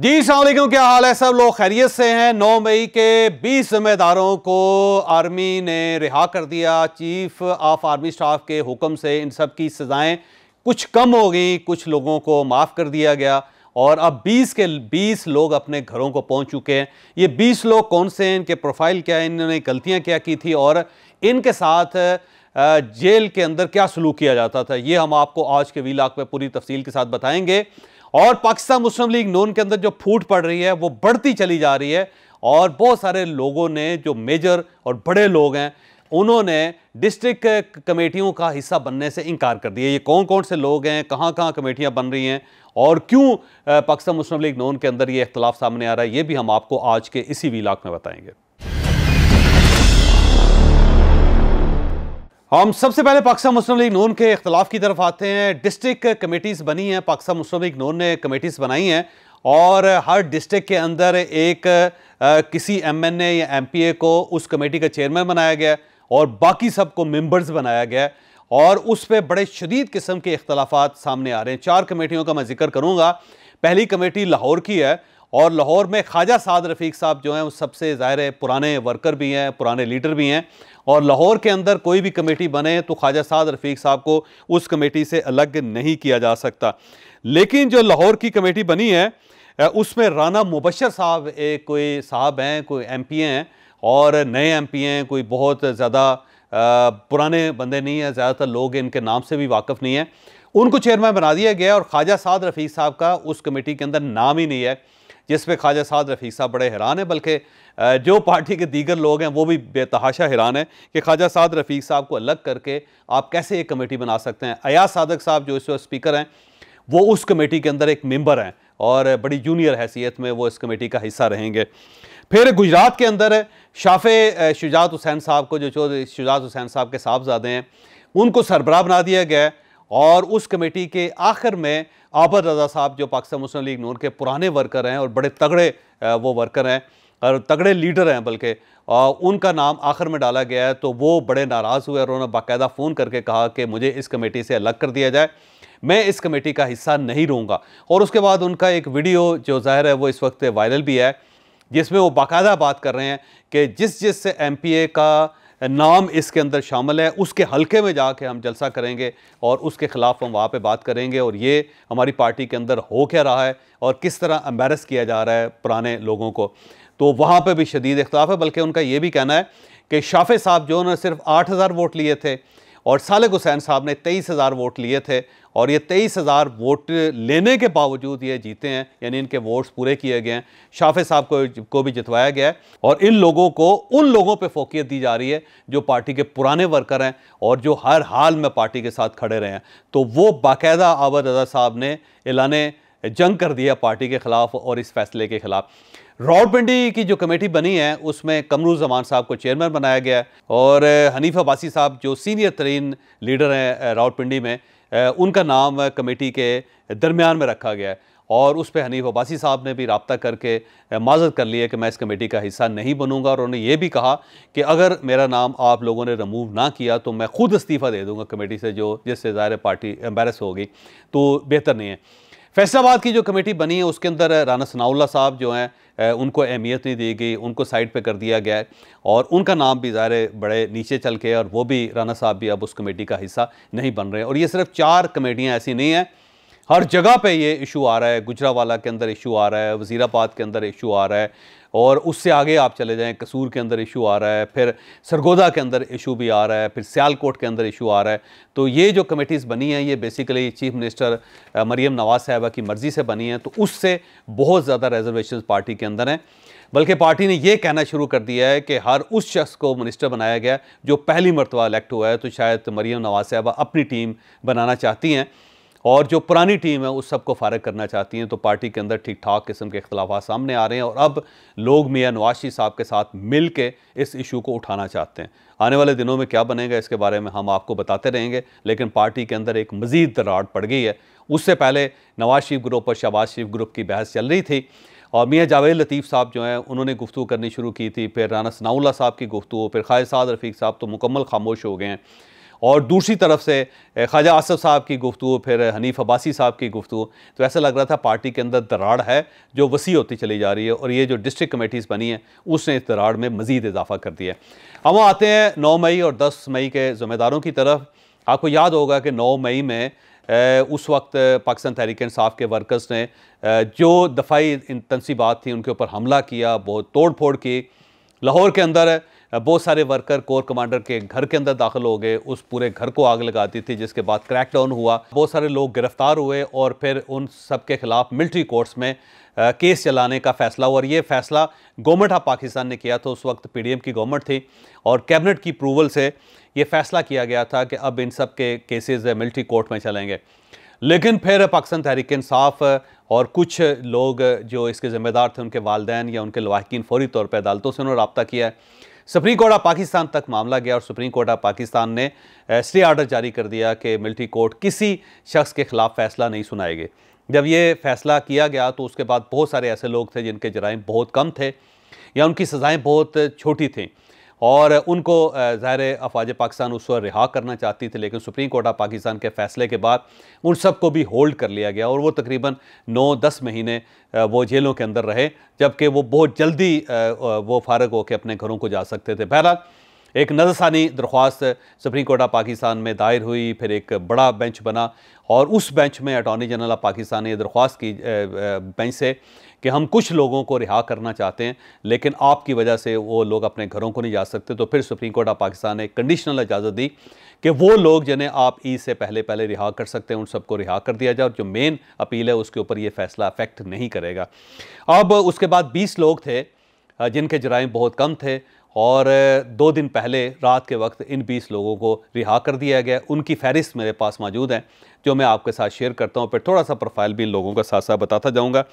जी सलामकुम क्या हाल है सब लोग खैरियत से हैं नौ मई के बीस जिम्मेदारों को आर्मी ने रिहा कर दिया चीफ ऑफ आर्मी स्टाफ के हुक्म से इन सब की सज़ाएं कुछ कम हो गई कुछ लोगों को माफ़ कर दिया गया और अब 20 के 20 लोग अपने घरों को पहुंच चुके हैं ये 20 लोग कौन से हैं इनके प्रोफाइल क्या है इन्होंने गलतियां क्या की थी और इनके साथ जेल के अंदर क्या सलूक किया जाता था ये हम आपको आज के वीलाक में पूरी तफसील के साथ बताएंगे और पाकिस्तान मुस्लिम लीग नोन के अंदर जो फूट पड़ रही है वो बढ़ती चली जा रही है और बहुत सारे लोगों ने जो मेजर और बड़े लोग हैं उन्होंने डिस्ट्रिक्ट कमेटियों का हिस्सा बनने से इनकार कर दिया ये कौन कौन से लोग हैं कहाँ कहाँ कमेटियाँ बन रही हैं और क्यों पाकिस्तान मुस्लिम लीग नोन के अंदर ये इख्तलाफ सामने आ रहा है ये भी हम आपको आज के इसी वीलाक में बताएंगे हम सबसे पहले पाकिस्तान मुस्लिम लीग नून के अख्तिलाफ की तरफ आते हैं डिस्ट्रिक्ट कमेटीज़ बनी हैं पाकिस्तान मुस्लिम लीग नून ने कमेटीज़ बनाई हैं और हर डिस्ट्रिक्ट के अंदर एक आ, किसी एमएनए या एमपीए को उस कमेटी का चेयरमैन बनाया गया और बाकी सब को मेम्बर्स बनाया गया और उस पर बड़े शदीद किस्म के अख्तलाफात सामने आ रहे हैं चार कमेटियों का मैं जिक्र करूँगा पहली कमेटी लाहौर की है और लाहौर में ख्वाजा साद रफ़ीक साहब जो हैं वो सबसे ज़ाहिर पुराने वर्कर भी हैं पुराने लीडर भी हैं और लाहौर के अंदर कोई भी कमेटी बने तो ख्वाजा साद रफ़ीक साहब को उस कमेटी से अलग नहीं किया जा सकता लेकिन जो लाहौर की कमेटी बनी है उसमें राना मुबशर साहब एक कोई साहब हैं कोई एम पी हैं और नए एम पी हैं कोई बहुत ज़्यादा पुराने बंदे नहीं हैं ज़्यादातर लोग इनके नाम से भी वाकफ़ नहीं हैं उनको चेयरमैन बना दिया गया और ख्वाजा साद रफ़ीक साहब का उस कमेटी के अंदर नाम ही नहीं है जिस पे ख्वाजा साद रफ़ीक साहब बड़े हैरान हैं बल्कि जो पार्टी के दीगर लोग हैं वो भी बेतहाशा हैरान हैं कि ख्वाजा साद रफ़ीक साहब को अलग करके आप कैसे एक कमेटी बना सकते हैं अयाज सादक साहब जो इस वक्त स्पीकर हैं वो उस कमेटी के अंदर एक मेम्बर हैं और बड़ी जूनियर हैसियत में वो इस कमेटी का हिस्सा रहेंगे फिर गुजरात के अंदर शाफे शुजात हुसैन साहब को जो चो शुजात हुसैन साहब के साहबजादे हैं उनको सरबराह बना दिया गया और उस कमेटी के आखिर में आबद रज़ा साहब जो पाकिस्तान मुस्लिम लीग नून के पुराने वर्कर हैं और बड़े तगड़े वो वर्कर हैं और तगड़े लीडर हैं बल्कि उनका नाम आखिर में डाला गया है तो वो बड़े नाराज़ हुए और उन्होंने बाकायदा फ़ोन करके कहा कि मुझे इस कमेटी से अलग कर दिया जाए मैं इस कमेटी का हिस्सा नहीं रहूँगा और उसके बाद उनका एक वीडियो जो ज़ाहिर है वो इस वक्त वायरल भी है जिसमें वो बाकायदा बात कर रहे हैं कि जिस जिस एम पी ए का नाम इसके अंदर शामिल है उसके हल्के में जाके हम जलसा करेंगे और उसके ख़िलाफ़ हम वहाँ पे बात करेंगे और ये हमारी पार्टी के अंदर हो क्या रहा है और किस तरह एम्बेरस किया जा रहा है पुराने लोगों को तो वहाँ पर भी शदीद इख्तलाफ है बल्कि उनका ये भी कहना है कि शाफे साहब जो उन्होंने सिर्फ आठ हज़ार वोट लिए थे और सालक हुसैन साहब ने तेईस हज़ार वोट लिए थे और ये तेईस हज़ार वोट लेने के बावजूद ये जीते हैं यानी इनके वोट्स पूरे किए गए हैं शाफे साहब को को भी जितवाया गया है और इन लोगों को उन लोगों पे फोकियत दी जा रही है जो पार्टी के पुराने वर्कर हैं और जो हर हाल में पार्टी के साथ खड़े रहे हैं तो वो बाकायदा आबद अदा साहब ने एलान जंग कर दिया पार्टी के ख़िलाफ़ और इस फैसले के ख़िलाफ़ रावलपिंडी की जो कमेटी बनी है उसमें जमान साहब को चेयरमैन बनाया गया है और हनीफ अब्बासी साहब जो सीनियर तरीन लीडर हैं रावलपिंडी में उनका नाम कमेटी के दरमियान में रखा गया है और उस पर हनीफ अब्बासी साहब ने भी रबता करके माजत कर लिया कि मैं इस कमेटी का हिस्सा नहीं बनूंगा और उन्होंने ये भी कहा कि अगर मेरा नाम आप लोगों ने रिमूव ना किया तो मैं खुद इस्तीफ़ा दे दूंगा कमेटी से जो जिससे ज़ाहिर पार्टी एम्बेरस होगी तो बेहतर नहीं है फैसलाबाद की जो कमेटी बनी है उसके अंदर राना सनाउल्ला साहब जो हैं उनको अहमियत नहीं दी गई उनको साइड पे कर दिया गया है और उनका नाम भी ज़ाहिर बड़े नीचे चल के और वो भी राना साहब भी अब उस कमेटी का हिस्सा नहीं बन रहे और ये सिर्फ चार कमेटियाँ ऐसी नहीं हैं हर जगह पे ये इशू आ रहा है गुजरावाला के अंदर इशू आ रहा है वज़ीराबाद के अंदर इशू आ रहा है और उससे आगे आप चले जाएं कसूर के अंदर इशू आ रहा है फिर सरगोदा के अंदर इशू भी आ रहा है फिर सियालकोट के अंदर इशू आ रहा है तो ये जो कमेटीज़ बनी हैं ये basically chief minister Maryam Nawaz साहबा की मर्ज़ी से बनी हैं तो उससे बहुत ज़्यादा रिजर्वेशन पार्टी के अंदर हैं बल्कि पार्टी ने यह कहना शुरू कर दिया है कि हर उस शख्स को मिनिस्टर बनाया गया जो पहली मरतबा इलेक्ट हुआ है तो शायद मरीम नवाज साहबा अपनी टीम बनाना चाहती हैं और जो पुरानी टीम है उस सबको फारग करना चाहती हैं तो पार्टी के अंदर ठीक ठाक किस्म के अख्तिलाफ सामने आ रहे हैं और अब लोग मियाँ नवाज शरीफ साहब के साथ मिल के इस इशू को उठाना चाहते हैं आने वाले दिनों में क्या बनेगा इसके बारे में हम आपको बताते रहेंगे लेकिन पार्टी के अंदर एक मज़ीद दराड़ पड़ गई है उससे पहले नवाज शरीफ ग्रुप और शहबाज शरीफ ग्रुप की बहस चल रही थी और मियाँ जावेद लतीफ़ साहब जो हैं उन्होंने गुफ्तु करनी शुरू की थी फिर राना सनाउल्ला साहब की गुफ्तु फिर खाय साद रफ़ीक साहब तो मुकम्मल खामोश हो गए हैं और दूसरी तरफ से ख्वाजा आसफ साहब की गुफ्तु फिर हनीफ अब्बासी साहब की गुफ्तु तो ऐसा लग रहा था पार्टी के अंदर दराड़ है जो वसी होती चली जा रही है और ये जो डिस्ट्रिक कमेटीज़ बनी है उसने इस दराड़ में मज़ीद इजाफा कर दिया हम आते हैं नौ मई और दस मई के ज़िम्मेदारों की तरफ आपको याद होगा कि नौ मई में उस वक्त पाकिस्तान तहरीक इंसाफ के वर्कर्स ने जो दफ़ाई तनसीबात थी उनके ऊपर हमला किया बहुत तोड़ फोड़ की लाहौर के अंदर बहुत सारे वर्कर कोर कमांडर के घर के अंदर दाखिल हो गए उस पूरे घर को आग लगा दी थी जिसके बाद क्रैकडाउन हुआ बहुत सारे लोग गिरफ्तार हुए और फिर उन सब के खिलाफ मिलिट्री कोर्ट्स में केस चलाने का फैसला हुआ और ये फैसला गवर्नमेंट ऑफ पाकिस्तान ने किया था उस वक्त पी की गवर्नमेंट थी और कैबिनेट की अप्रूवल से ये फैसला किया गया था कि अब इन सब के केसेज मिलिट्री कोर्ट में चलेंगे लेकिन फिर पाकिस्तान तहरीक इंसाफ और कुछ लोग जो इसके ज़िम्मेदार थे उनके वालदेन या उनके लवाकिन फौरी तौर पर अदालतों से उन्होंने रबता किया है सुप्रीम कोर्ट ऑफ पाकिस्तान तक मामला गया और सुप्रीम कोर्ट ऑफ पाकिस्तान ने स्टे आर्डर जारी कर दिया कि मिल्ट्री कोर्ट किसी शख्स के ख़िलाफ़ फ़ैसला नहीं सुनाएंगे जब ये फ़ैसला किया गया तो उसके बाद बहुत सारे ऐसे लोग थे जिनके जराइम बहुत कम थे या उनकी सज़ाएँ बहुत छोटी थीं और उनको ज़ाहिर अफवाज पाकिस्तान उस पर रिहा करना चाहती थी लेकिन सुप्रीम कोर्ट ऑफ पाकिस्तान के फैसले के बाद उन सब को भी होल्ड कर लिया गया और वो तकरीबन नौ दस महीने वो जेलों के अंदर रहे जबकि वो बहुत जल्दी वो फारग होकर अपने घरों को जा सकते थे बहरहाल एक नज़रसानी दरख्वास्त सुप्रीम कोर्ट ऑफ पाकिस्तान में दायर हुई फिर एक बड़ा बेंच बना और उस बेंच में अटॉर्नी जनरल ऑफ पाकिस्तान ने दरख्वास्त की बेंच से कि हम कुछ लोगों को रिहा करना चाहते हैं लेकिन आपकी वजह से वो लोग अपने घरों को नहीं जा सकते तो फिर सुप्रीम कोर्ट ऑफ पाकिस्तान ने कंडीशनल इजाज़त दी कि वो लोग जिन्हें आप ईद से पहले पहले रिहा कर सकते हैं उन सबको रिहा कर दिया जाए और जो मेन अपील है उसके ऊपर ये फैसला अफेक्ट नहीं करेगा अब उसके बाद बीस लोग थे जिनके जराइम बहुत कम थे और दो दिन पहले रात के वक्त इन 20 लोगों को रिहा कर दिया गया उनकी फहरिस्त मेरे पास मौजूद है जो मैं आपके साथ शेयर करता हूँ फिर थोड़ा सा प्रोफाइल भी इन लोगों का साथ साथ बताता जाऊँगा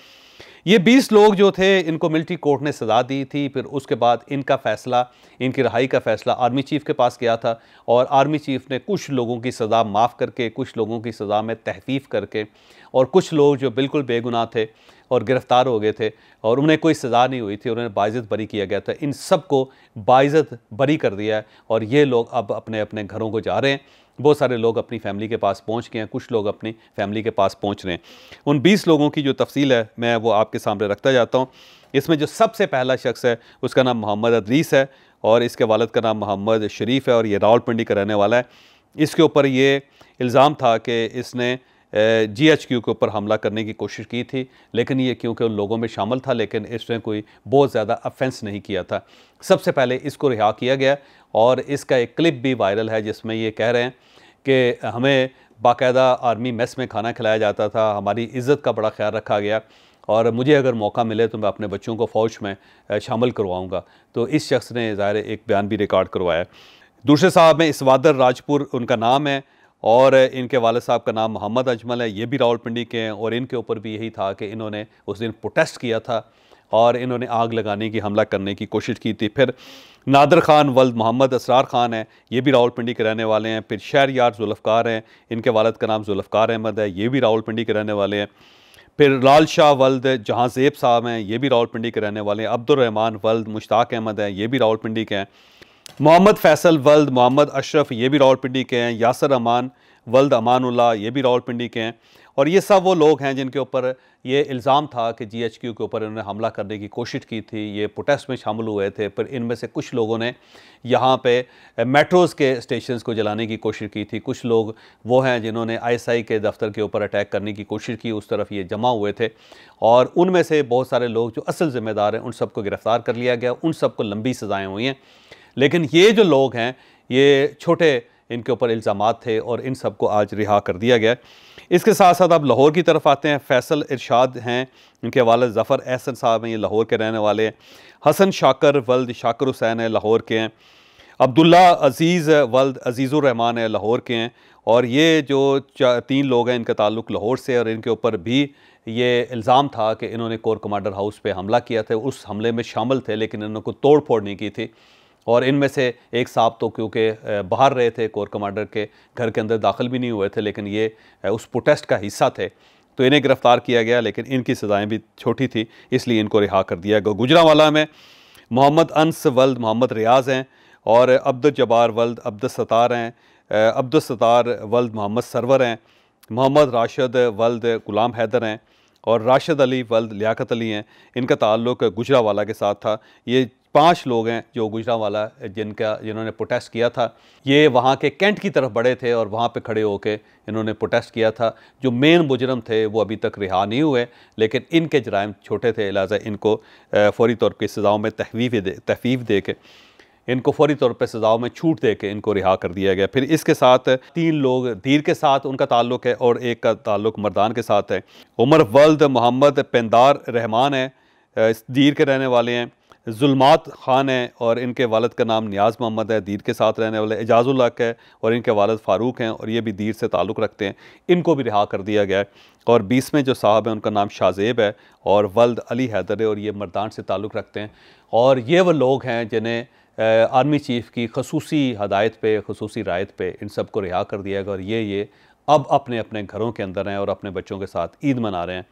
ये 20 लोग जो थे इनको मिलिट्री कोर्ट ने सज़ा दी थी फिर उसके बाद इनका फ़ैसला इनकी रहाई का फ़ैसला आर्मी चीफ़ के पास गया था और आर्मी चीफ़ ने कुछ लोगों की सज़ा माफ़ करके कुछ लोगों की सज़ा में तहफीफ करके और कुछ लोग जो बिल्कुल बेगुनाह थे और गिरफ़्तार हो गए थे और उन्हें कोई सज़ा नहीं हुई थी उन्हें बाइज़त बरी किया गया था इन सब को बाइज़त बरी कर दिया है और ये लोग अब अपने अपने घरों को जा रहे हैं बहुत सारे लोग अपनी फैमिली के पास पहुंच गए हैं कुछ लोग अपनी फैमिली के पास पहुँच रहे हैं उन 20 लोगों की जो तफसील है मैं वो आपके सामने रखता जाता हूँ इसमें जो सबसे पहला शख्स है उसका नाम मोहम्मद अदरीस है और इसके वालद का नाम मोहम्मद शरीफ है और ये रावलपिंडी का रहने वाला है इसके ऊपर ये इल्ज़ाम था कि इसने जी एच क्यू के ऊपर हमला करने की कोशिश की थी लेकिन ये क्योंकि उन लोगों में शामिल था लेकिन इसने कोई बहुत ज़्यादा अफेंस नहीं किया था सबसे पहले इसको रिहा किया गया और इसका एक क्लिप भी वायरल है जिसमें ये कह रहे हैं कि हमें बाकायदा आर्मी मेस में खाना खिलाया जाता था हमारी इज़्ज़त का बड़ा ख्याल रखा गया और मुझे अगर मौका मिले तो मैं अपने बच्चों को फ़ौज में शामिल करवाऊँगा तो इस शख्स ने ज़ाहिर एक बयान भी रिकॉर्ड करवाया दूसरे साहब हैं इसवादर राजपुर उनका नाम है और इनके वाले साहब का नाम मोहम्मद अजमल है ये भी रावलपिंडी के हैं और इनके ऊपर भी यही था कि इन्होंने उस दिन प्रोटेस्ट किया था और इन्होंने आग लगाने की हमला करने की कोशिश की थी फिर नादर खान वल्द मोहम्मद असरार खान हैं ये भी रावलपिंडी के रहने वाले हैं फिर शहर यार जुल्फ़ार हैं इनके वालद का नाम जुल्फ़ार अहमद है ये भी रावलपिंडी के रहने वाले हैं फिर लाल शाह वल्द जहाँ जेब साहब हैं ये भी रावलपिंडी के रहने वाले हैं अब्दुलरहमान वल्द मुश्ताक अहमद हैं ये भी रावलपिंडी के हैं मोहम्मद फैसल वल्द मोहम्मद अशरफ ये भी रावलपिंडी के हैं यासर अमान वल्द अमानुल्ला ये भी रावलपिंडी के हैं और ये सब वो लोग हैं जिनके ऊपर ये इल्ज़ाम था कि जी एच क्यू के ऊपर इन्होंने हमला करने की कोशिश की थी ये प्रोटेस्ट में शामिल हुए थे पर इनमें से कुछ लोगों ने यहाँ पे मेट्रोज़ के स्टेशन को जलाने की कोशिश की थी कुछ लोग वो हैं जिन्होंने आईएसआई के दफ्तर के ऊपर अटैक करने की कोशिश की उस तरफ ये जमा हुए थे और उनमें से बहुत सारे लोग जो असल ज़िम्मेदार हैं उन सबको गिरफ़्तार कर लिया गया उन सबको लंबी सज़ाएँ हुई हैं लेकिन ये जो लोग हैं ये छोटे इनके ऊपर इल्ज़ाम थे और इन सब को आज रिहा कर दिया गया इसके साथ साथ आप लाहौर की तरफ आते हैं फैसल इरशाद हैं इनके वाले ज़फ़र एहसन साहब हैं ये लाहौर के रहने वाले हैं हसन शाकर वल्द शाकर हुसैन है लाहौर के हैं अब्दुल्ला अज़ीज़ वल्द अज़ीज़ुररहमान है लाहौर के हैं और ये जो तीन लोग हैं इनका ताल्लुक़ लाहौर से और इनके ऊपर भी ये इल्ज़ाम था कि इन्होंने कोर कमांडर हाउस पे हमला किया था उस हमले में शामिल थे लेकिन इन्होंने को तोड़ फोड़ नहीं की थी और इनमें से एक साहब तो क्योंकि बाहर रहे थे कोर कमांडर के घर के अंदर दाखिल भी नहीं हुए थे लेकिन ये उस प्रोटेस्ट का हिस्सा थे तो इन्हें गिरफ़्तार किया गया लेकिन इनकी सज़ाएँ भी छोटी थी इसलिए इनको रिहा कर दिया गया गुजरावाला में मोहम्मद अनस वल्द मोहम्मद रियाज हैं और अब्दुलजबार वल्द अब्दुलसतार हैं अब्दुलसतार वल्द मोहम्मद सरवर हैं मोहम्मद राशिद वल्द गुलाम हैदर हैं और राशिद अली वल्द लियाकत अली हैं इनका ताल्लुक गुजरावाला के साथ था ये पाँच लोग हैं जो गुजरावाला जिनका जिन्होंने प्रोटेस्ट किया था ये वहाँ के कैंट की तरफ बढ़े थे और वहाँ पे खड़े होकर इन्होंने प्रोटेस्ट किया था जो मेन मुजरम थे वो अभी तक रिहा नहीं हुए लेकिन इनके जराइम छोटे थे लिहाजा इनको फौरी तौर पर सज़ाओं में तहवीफ दे तहफ़ीफ दे के इनको फौरी तौर पर सज़ाओं में छूट दे के इनको रिहा कर दिया गया फिर इसके साथ तीन लोग धीर के साथ उनका ताल्लुक़ है और एक का ताल्लुक मरदान के साथ है उमर वल्द मोहम्मद पेंदार रहमान है धीर के रहने वाले हैं जुलमात खान हैं और इनके वालद का नाम नियाज़ मोहम्मद है दीर के साथ रहने वाले एजाज़ुल हक है और इनके वालद फ़ारूक हैं और ये भी दीर से ताल्लुक़ रखते हैं इनको भी रिहा कर दिया गया है और बीसवें जो साहब हैं उनका नाम शाहजेब है और वल्द अली हैदर है और ये मर्दान से ताल्लुक़ रखते हैं और ये वो लोग हैं जिन्हें आर्मी चीफ़ की खसूसी हदायत पे खसूसी रायत पर इन सब को रिहा कर दिया गया और ये ये अब अपने अपने घरों के अंदर हैं और अपने बच्चों के साथ ईद मना रहे हैं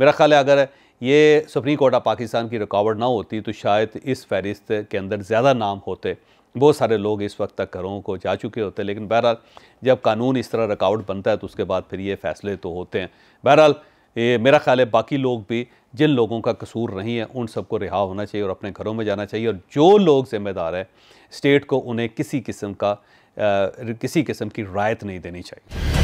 मेरा ख्याल है अगर ये सुप्रीम कोर्ट ऑफ पाकिस्तान की रुकावट ना होती तो शायद इस फहरिस्त के अंदर ज़्यादा नाम होते बहुत सारे लोग इस वक्त तक घरों को जा चुके होते लेकिन बहरहाल जब कानून इस तरह रुकावट बनता है तो उसके बाद फिर ये फैसले तो होते हैं बहरहाल ये मेरा ख्याल है बाकी लोग भी जिन लोगों का कसूर नहीं है उन सबको रिहा होना चाहिए और अपने घरों में जाना चाहिए और जो लोग ज़िम्मेदार हैं स्टेट को उन्हें किसी किस्म का आ, किसी किस्म की रायत नहीं देनी चाहिए